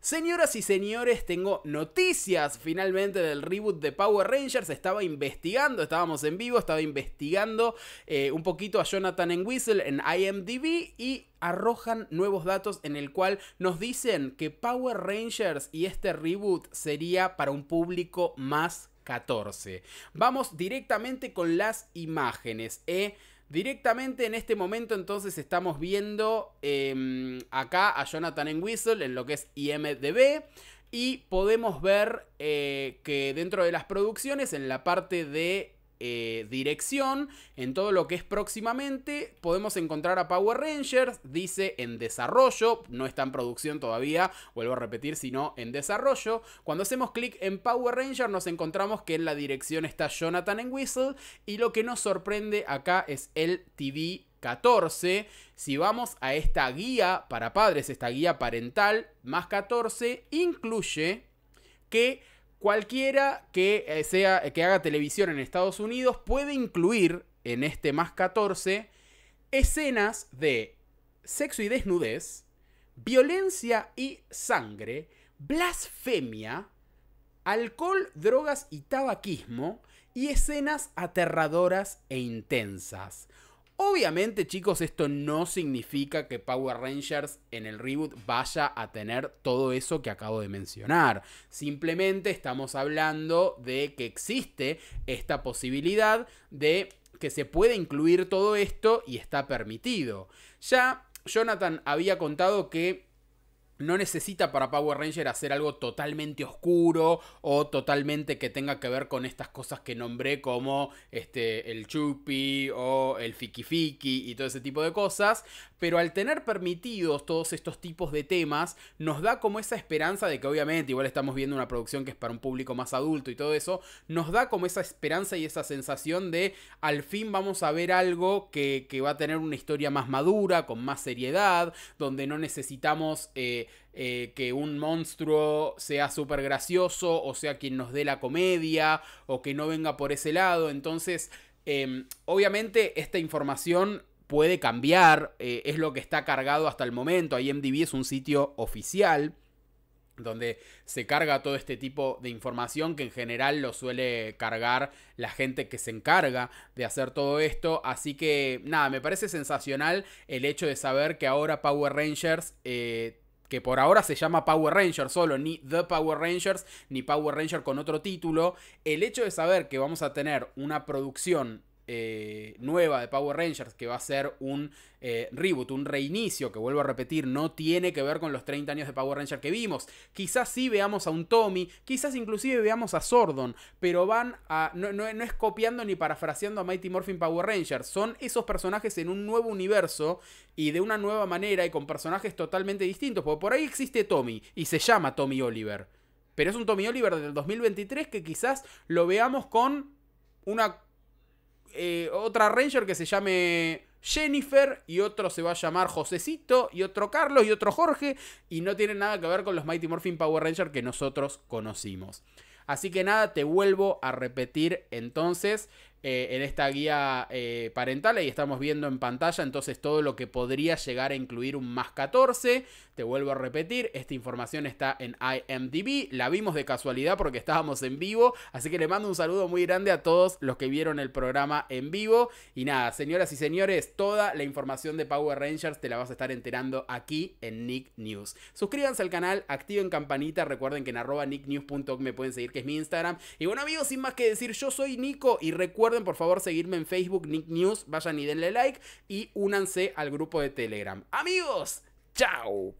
Señoras y señores, tengo noticias finalmente del reboot de Power Rangers. Estaba investigando, estábamos en vivo, estaba investigando eh, un poquito a Jonathan en Whistle en IMDb y arrojan nuevos datos en el cual nos dicen que Power Rangers y este reboot sería para un público más 14. Vamos directamente con las imágenes. Eh. Directamente en este momento entonces estamos viendo em, acá a Jonathan en Whistle en lo que es IMDB y podemos ver eh, que dentro de las producciones en la parte de eh, dirección, en todo lo que es próximamente, podemos encontrar a Power Rangers, dice en desarrollo, no está en producción todavía, vuelvo a repetir, sino en desarrollo. Cuando hacemos clic en Power Ranger nos encontramos que en la dirección está Jonathan en Whistle y lo que nos sorprende acá es el TV 14. Si vamos a esta guía para padres, esta guía parental más 14, incluye que Cualquiera que, eh, sea, eh, que haga televisión en Estados Unidos puede incluir en este más 14 escenas de sexo y desnudez, violencia y sangre, blasfemia, alcohol, drogas y tabaquismo, y escenas aterradoras e intensas. Obviamente, chicos, esto no significa que Power Rangers en el reboot vaya a tener todo eso que acabo de mencionar. Simplemente estamos hablando de que existe esta posibilidad de que se puede incluir todo esto y está permitido. Ya Jonathan había contado que no necesita para Power Ranger hacer algo totalmente oscuro o totalmente que tenga que ver con estas cosas que nombré como este, el chupi o el fiki fiki y todo ese tipo de cosas, pero al tener permitidos todos estos tipos de temas nos da como esa esperanza de que obviamente igual estamos viendo una producción que es para un público más adulto y todo eso, nos da como esa esperanza y esa sensación de al fin vamos a ver algo que, va a tener una historia más madura, con más seriedad, donde no necesitamos... Eh, eh, que un monstruo sea súper gracioso o sea quien nos dé la comedia o que no venga por ese lado. Entonces, em, obviamente esta información puede cambiar, eh, es lo que está cargado hasta el momento. IMDB es un sitio oficial donde se carga todo este tipo de información que en general lo suele cargar la gente que se encarga de hacer todo esto. Así que nada, me parece sensacional el hecho de saber que ahora Power Rangers eh, que por ahora se llama Power Rangers solo, ni The Power Rangers, ni Power Ranger con otro título, el hecho de saber que vamos a tener una producción eh, nueva de Power Rangers, que va a ser un eh, reboot, un reinicio, que vuelvo a repetir, no tiene que ver con los 30 años de Power Rangers que vimos. Quizás sí veamos a un Tommy, quizás inclusive veamos a Sordon, pero van a... No, no es copiando ni parafraseando a Mighty Morphin Power Rangers, son esos personajes en un nuevo universo y de una nueva manera y con personajes totalmente distintos, porque por ahí existe Tommy y se llama Tommy Oliver. Pero es un Tommy Oliver del 2023 que quizás lo veamos con una eh, otra Ranger que se llame Jennifer y otro se va a llamar Josecito y otro Carlos y otro Jorge y no tiene nada que ver con los Mighty Morphin Power Ranger que nosotros conocimos. Así que nada, te vuelvo a repetir entonces eh, en esta guía eh, parental. Ahí estamos viendo en pantalla entonces todo lo que podría llegar a incluir un más 14. Te vuelvo a repetir, esta información está en IMDB. La vimos de casualidad porque estábamos en vivo. Así que le mando un saludo muy grande a todos los que vieron el programa en vivo. Y nada, señoras y señores, toda la información de Power Rangers te la vas a estar enterando aquí en Nick News. Suscríbanse al canal, activen campanita. Recuerden que en arroba nicknews.com me pueden seguir, que es mi Instagram. Y bueno amigos, sin más que decir, yo soy Nico y recuerden Recuerden por favor seguirme en Facebook, Nick News, vayan y denle like y únanse al grupo de Telegram. Amigos, chao.